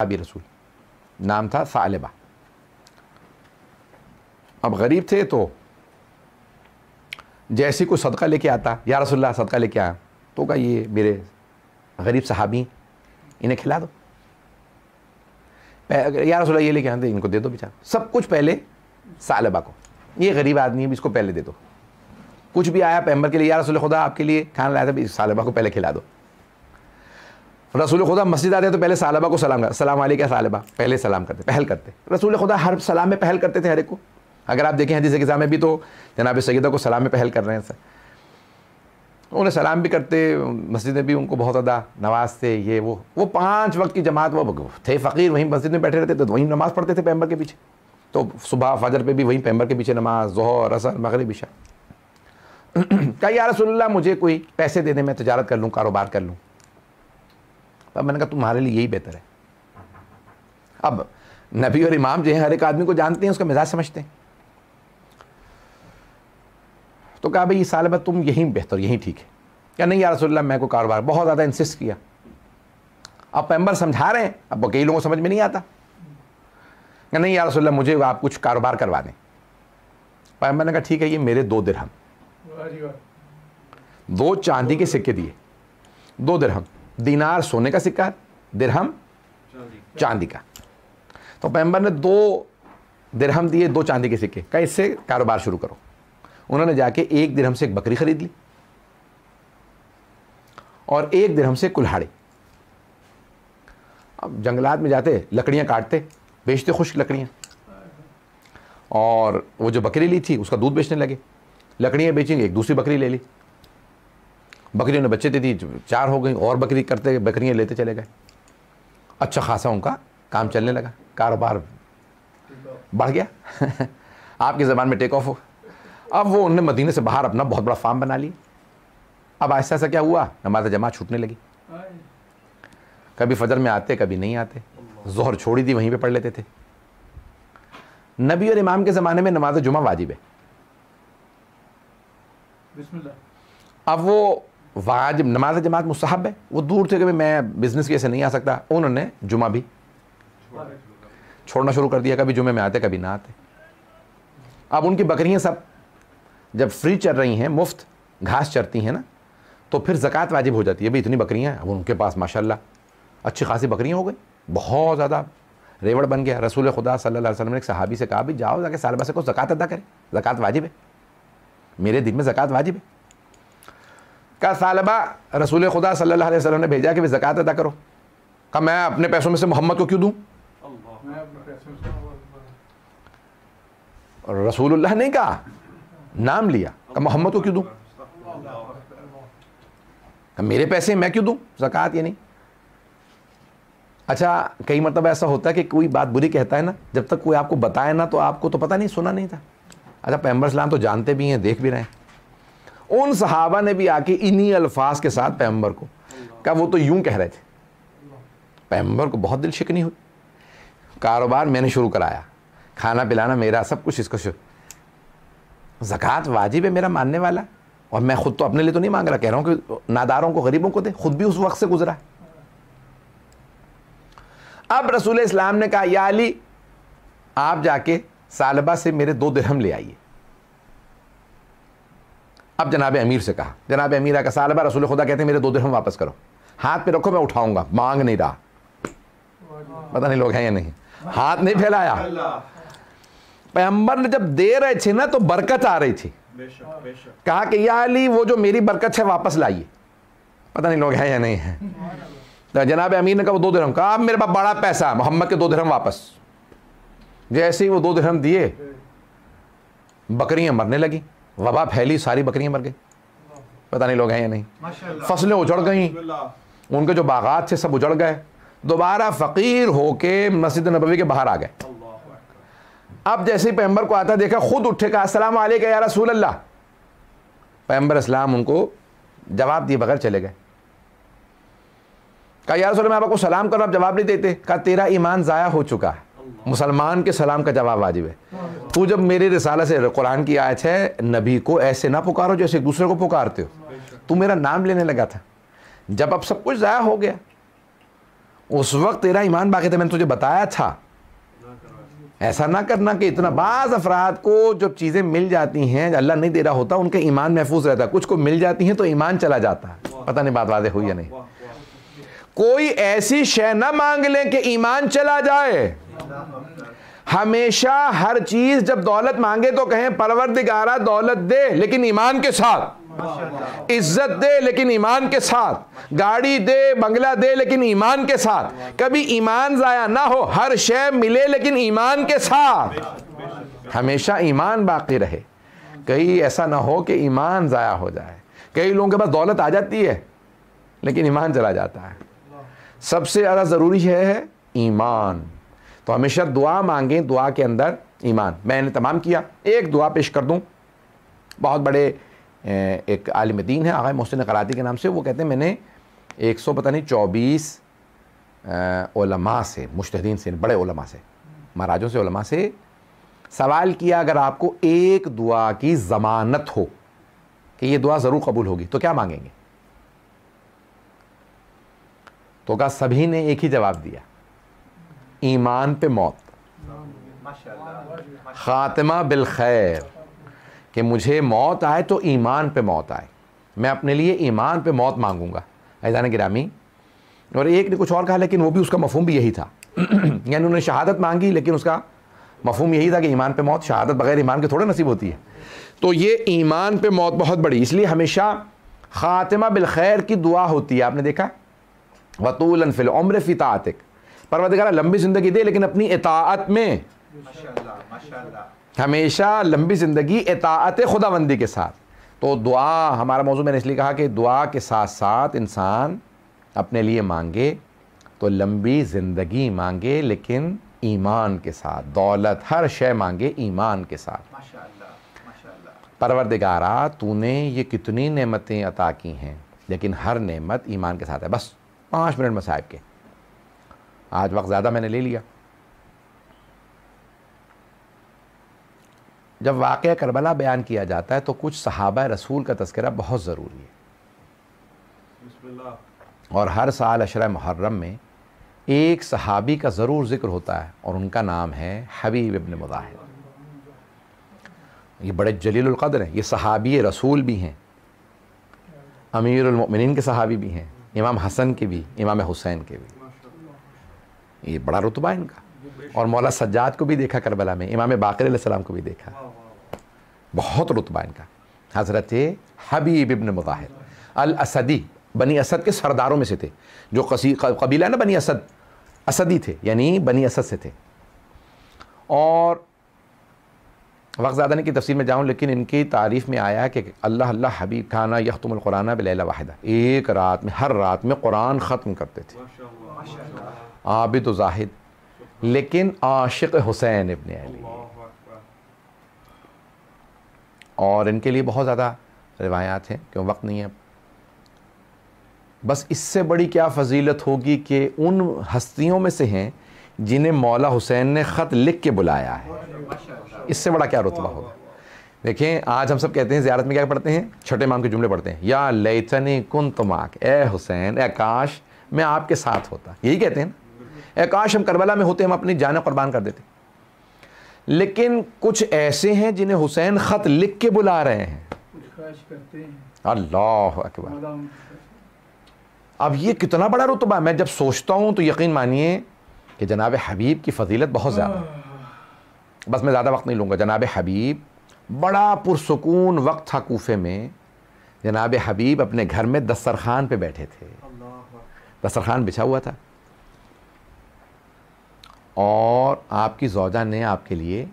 अभी रसूल नाम था सालबा अब गरीब थे तो जैसे कोई सदका लेके आता या रसुल्ला सदका लेके आया तो क्या ये मेरे गरीब साहबी इन्हें खिला दो या रसुल्ला ये लेके आते इनको दे दो बेचारा सब कुछ पहले सालबा को ये गरीब आदमी है इसको पहले दे दो कुछ भी आया पैम्बर के लिए या रसुल्ला खुदा आपके लिए खाना लाया था सालबा को पहले खिला दो रसूल खुदा मस्जिद आते हैं तो पहले सालबा को सलाम सलाम वाले क्या सालबा पहले सलाम करते पहल करते रसूल खुदा हर सलाम में पहल करते थे हर एक को अगर आप देखें हदीस एग्जाम में भी तो जनाब सैदा को सलाम में पहल कर रहे हैं सर उन्हें सलाम भी करते मस्जिद में भी उनको बहुत ज़्यादा नवाजते ये वो वो पाँच वक्त की जमात वह थे फ़कीर वहीं मस्जिद में बैठे रहते तो वहीं नमाज़ पढ़ते थे पैम्बर के पीछे तो सुबह फजर पर भी वहीं पैम्बर के पीछे नमाज जहर असर मगरब इशा कहा यार रसोल्ला मुझे कोई पैसे दे दें मैं तजारत कर लूँ कारोबार कर लूँ अब मैंने कहा तुम्हारे लिए यही बेहतर है अब नबी और इमाम जो है हर एक आदमी को जानते हैं उसका मिजाज समझते हैं तो कहा भाई साल में तुम यहीं बेहतर यहीं ठीक है क्या नहीं यार रसोल्ला मैं को कारोबार बहुत ज़्यादा इंसिस्ट किया अब पैम्बर समझा रहे हैं अब कई लोगों को समझ में नहीं आता क्या नहीं यार रसोल्ला मुझे आप कुछ कारोबार करवा दें पैम्बर ने कहा ठीक है ये मेरे दो दिरहम दो चांदी के सिक्के दिए दो दिरहम दिनार सोने का सिक्का दिरहम चांदी का तो पैम्बर ने दो दिरहम दिए दो चांदी के सिक्के कहा इससे कारोबार शुरू करो उन्होंने जाके एक दिरहम से एक बकरी खरीद ली और एक दिरहम से कुल्हाड़ी अब जंगलात में जाते लकड़ियां काटते बेचते खुश्क लकड़ियां और वो जो बकरी ली थी उसका दूध बेचने लगे लकड़ियां बेचेंगे एक दूसरी बकरी ले ली बकरियों ने बच्चे दे दी चार हो गई और बकरी करते बकरियाँ लेते चले गए अच्छा खासा उनका काम चलने लगा कारोबार बढ़ गया आपकी ज़बान में टेक ऑफ हो अब वो उनने मदीने से बाहर अपना बहुत बड़ा फार्म बना लिया अब ऐसा ऐसा क्या हुआ नमाज जमा छूटने लगी कभी फजर में आते कभी नहीं आते जोहर छोड़ी दी वहीं पे पढ़ लेते थे नबी और इमाम के ज़माने में नमाज जुमा वाजिब है अब वो वाजिब नमाज जमात मुस्ब है वो दूर थे कि भाई मैं बिज़नेस के ऐसे नहीं आ सकता उन्होंने जुमा भी छोड़ना शुरू कर दिया कभी जुमे में आते कभी ना आते अब उनकी बकरियाँ सब जब फ्री चल रही हैं मुफ्त घास चरती हैं ना तो फिर ज़क़़त वाजिब हो जाती है भाई इतनी बकरियाँ हैं अब उनके पास माशाल्लाह अच्छी खासी बकरियाँ हो गई बहुत ज़्यादा रेवड़ बन गया रसूल खुदा सल्लल्लाहु अलैहि वसल्लम ने एक सहाबी से कहा भी जाओ जाके सालबा से को ज़क़़त अदा करें ज़क़़त वाजिब है मेरे दिन में ज़क़़त वाजिब है का सालबा रसूल खुदा सल्लल्लाहु अलैहि वसल्लम ने भेजा कि भाई ज़क़़त अदा करो कहा मैं अपने पैसों में से मोहम्मद को क्यों दूँ रसूलुल्लाह ने कहा नाम लिया कहा मोहम्मद को क्यों दूँ मेरे पैसे मैं क्यों दूँ जक़ात ये नहीं अच्छा कई मतलब ऐसा होता है कि कोई बात बुरी कहता है ना जब तक कोई आपको बताए ना तो आपको तो पता नहीं सुना नहीं था अच्छा पैम्बर इस्लाम तो जानते भी हैं देख भी रहे हैं उन सहाबा ने भी आके इन्हीं अल्फाज के साथ पैम्बर को कहा वो तो यूं कह रहे थे पैम्बर को बहुत दिल शिकनी हुई कारोबार मैंने शुरू कराया खाना पिलाना मेरा सब कुछ इसको जक़ात वाजिब है मेरा मानने वाला और मैं ख़ुद तो अपने लिए तो नहीं मांग रहा कह रहा हूँ कि नादारों को गरीबों को दे खुद भी उस वक्त से गुजरा अब रसूल इस्लाम ने कहा या अली आप जाके सालबा से मेरे दो दिरहम ले आइए अब जनाब अमीर से कहा जनाब अमीर का सालबा रसूल खुदा कहते हैं मेरे दो दिन वापस करो हाथ पे रखो मैं उठाऊंगा मांग नहीं रहा पता नहीं लोग हैं या नहीं हाथ नहीं फैलाया पैगंबर ने जब दे रहे थे ना तो बरकत आ रही थी कहा कि या अली वो जो मेरी बरकत है वापस लाइए पता नहीं लोग हैं या नहीं है तो जनाब अमीर ने कहा वो दो दिरहम कहा अब मेरे पास बड़ा पैसा मोहम्मद के दो दिरहम वापस जैसे ही वो दो दिरहम दिए बकरियां मरने लगी वबा फैली सारी बकरियां मर गई पता नहीं लोग हैं या नहीं फसलें उजड़ गई उनके जो बागात थे सब उजड़ गए दोबारा फ़कीर होके मस्जिद नबवी के बाहर आ गए अब जैसे ही पैम्बर को आता देखा खुद उठे कहा असलम या रसूल अल्लाह पैम्बर इस्लाम उनको जवाब दिए बगैर चले गए कहा यार रसूल मैं आपको सलाम करो आप जवाब नहीं देते कहा तेरा ईमान ज़ाया हो चुका है मुसलमान के सलाम का जवाब वाजिब है तू जब मेरे रिसाला से कुरान की आयत है नबी को ऐसे ना पुकारो जैसे एक दूसरे को पुकारते हो तू मेरा नाम लेने लगा था जब अब सब कुछ ज़ाया हो गया उस वक्त तेरा ईमान बाकी था मैंने तुझे बताया था ऐसा ना करना कि इतना बाज़ अफराद को जब चीज़ें मिल जाती हैं अल्लाह नहीं दे रहा होता उनका ईमान महफूज रहता कुछ को मिल जाती हैं तो ईमान चला जाता है पता नहीं बात वादे हुई या नहीं कोई ऐसी शय ना मांग लें कि ईमान चला जाए हमेशा हर चीज जब दौलत मांगे तो कहें परवर दिगारा दौलत दे लेकिन ईमान के साथ इज्जत दे लेकिन ईमान के साथ गाड़ी दे बंगला दे लेकिन ईमान के साथ कभी ईमान जाया ना हो हर शय मिले लेकिन ईमान के साथ हमेशा ईमान बाकी रहे कहीं ऐसा ना हो कि ईमान जाया हो जाए कई लोगों के पास दौलत आ जाती है लेकिन ईमान चला जाता है सबसे ज़्यादा ज़रूरी है ईमान तो हमेशा दुआ मांगें दुआ के अंदर ईमान मैंने तमाम किया एक दुआ पेश कर दूँ बहुत बड़े एक आलिम दीन है आगे मोहसिन कराती के नाम से वो कहते हैं मैंने एक सौ पता नहीं चौबीस ओलमा से मुश्तदीन से बड़े ओलमा से महाराजों से ओलमा से सवाल किया अगर आपको एक दुआ की ज़मानत हो कि ये दुआ ज़रूर कबूल होगी तो क्या मांगेंगे तो क्या सभी ने एक ही जवाब दिया ईमान पे मौत ख़ात्मा बिलखैर कि मुझे मौत आए तो ईमान पे मौत आए मैं अपने लिए ईमान पे मौत मांगूंगा ऐजान गिरामी और एक ने कुछ और कहा लेकिन वो भी उसका मफहम भी यही था यानी उन्होंने शहादत मांगी लेकिन उसका मफहम यही था कि ईमान पे मौत शहादत बगैर ईमान के थोड़े नसीब होती है तो ये ईमान पे मौत बहुत बड़ी इसलिए हमेशा खातिमा बिलखैर की दुआ होती है आपने देखा वतूलन फिल उम्र फ़ितातिक परवतगार लंबी ज़िंदगी दे लेकिन अपनी इतात में हमेशा लंबी ज़िंदगी एतात खुदाबंदी के साथ तो दुआ हमारा मौजूद मैंने इसलिए कहा कि दुआ के साथ साथ इंसान अपने लिए मांगे तो लंबी ज़िंदगी मांगे लेकिन ईमान के साथ दौलत हर शय मांगे ईमान के साथ परवरदिगारा तूने ये कितनी नमतें अता की हैं लेकिन हर नमत ईमान के साथ है बस पाँच मिनट मसाहब के आज वक्त ज़्यादा मैंने ले लिया जब वाक़ करबला बयान किया जाता है तो कुछ सहाबा रसूल का तस्करा बहुत ज़रूरी है और हर साल अशर मुहर्रम में एक सहाबी का ज़रूर ज़िक्र होता है और उनका नाम है हबीब इबन मुजाहिद ये बड़े जलीलकदर हैं ये सहाबी रसूल भी हैं अमीरमिन के सहाबी भी हैं इमाम हसन के भी इमाम हुसैन के भी ये बड़ा रुतबा है इनका और मौला सज्जाद को भी देखा करबला में इमाम बाकर सलाम को भी देखा बहुत रुतबा इनका हज़रत हबीब इबन मुजाहिर अल असदी बनी असद के सरदारों में से थे जो कसी कबीला ना बनी असद असदी थे यानी बनी असद से थे और वक्त ज़्यादा नहीं की तफसील में जाऊँ लेकिन इनकी तारीफ़ में आया कि अल्लाह अल्लाह हबीब खाना यखतमकुराना बिल्ला वाहिदा एक रात में हर रात में कुरान ख़त्म करते थे आबिद जाहिद लेकिन आशिक हुसैन इबन अली और इनके लिए बहुत ज़्यादा रिवायात हैं क्यों वक्त नहीं है बस इससे बड़ी क्या फजीलत होगी कि उन हस्तियों में से हैं जिन्हें मौला हुसैन ने ख़त लिख के बुलाया है इससे बड़ा क्या रुतबा होगा देखें आज हम सब कहते हैं ज़्यारत में क्या पढ़ते हैं छठे माम के जुमले पढ़ते हैं या लेतनी कुन तुमाक ए हुसैन ए काश मैं आपके साथ होता यही कहते हैं ना काश हम करबला में होते हम अपनी जान कुर्बान कर देते लेकिन कुछ ऐसे हैं जिन्हें हुसैन ख़त लिख के बुला रहे हैं अल्लाह अकबर अब ये कितना बड़ा रुतबा मैं जब सोचता हूँ तो यकीन मानिए कि जनाब हबीब की फजीलत बहुत ज़्यादा है बस मैं ज़्यादा वक्त नहीं लूँगा जनाब हबीब बड़ा पुरसकून वक्त था कोफे में जनाब हबीब अपने घर में दस्तरखान पे बैठे थे दस्तरखान बिछा हुआ था और आपकी जौजा ने आपके लिए